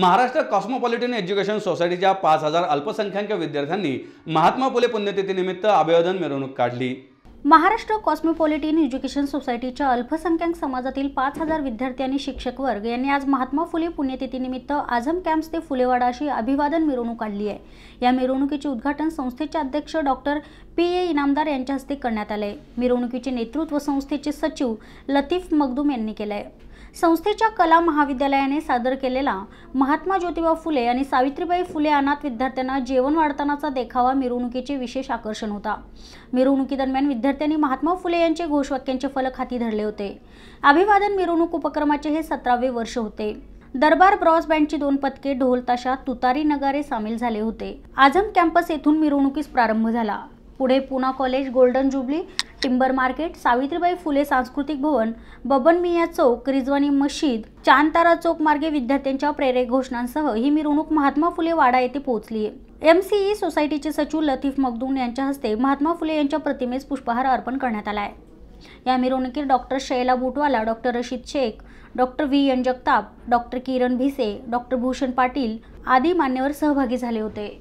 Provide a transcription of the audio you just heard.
Maharashtra cosmopolitan education सोसायटीच्या पाच हजार अल्पसंख्याक विद्यार्थ्यांनी महात्मा फुले पुण्यतिथीनिमित्त अभिवादन मिरवणूक काढली महाराष्ट्र कॉस्मोपॉलिटन एज्युकेशन सोसायटीच्या अल्पसंख्याक समाजातील पाच हजार विद्यार्थी आणि शिक्षक वर्ग यांनी आज महात्मा फुले पुण्यतिथीनिमित्त आझम कॅम्प्स ते फुलेवाडा अशी अभिवादन मिरवणूक काढली आहे या मिरवणुकीचे उद्घाटन संस्थेचे अध्यक्ष डॉक्टर पी ए इनामदार यांच्या हस्ते करण्यात आले मिरवणुकीचे नेतृत्व संस्थेचे सचिव लतीफ मगदूम यांनी केलं आहे संस्थेच्या कला महाविद्यालयाने सादर केलेला महात्मा ज्योतिबा फुले आणि सावित्रीबाई फुले अनाथ विद्यार्थ्यांना जेवण वाढतानाचा देखावा मिरवणुकीचे विशेष आकर्षण होता मिरवणुकीदरम्यान विद्यार्थ्यांनी महात्मा फुले यांचे घोषवाक्यांचे फलक हाती धरले होते अभिवादन मिरवणूक उपक्रमाचे हे सतरावे वर्ष होते दरबार ब्रॉस बँडची दोन पदके ढोल तुतारी नगारे सामील झाले होते आझम कॅम्पस येथून मिरवणुकीस प्रारंभ झाला पुढे Poona college golden jubilee timber market Savitribai Phule सांस्कृतिक भवन बबन मिया चौक रिजवानी मशीद चांदतारा चौक मार्गे विद्यार्थ्यांच्या प्रेरक घोषणांसह ही मिरवणूक महात्मा फुले वाडा येथे पोहोचली एम सी ई सोसायटीचे सचिव लतीफ मगदून यांच्या हस्ते महात्मा फुले यांच्या प्रतिमेस पुष्पहार अर्पण करण्यात आला आहे या मिरवणुकीत doctor Shaila Butwala doctor Rashid Shaikh doctor V N Jagtap doctor Kiran Bhise doctor Bhushan Patil आदी मान्यवर सहभागी झाले होते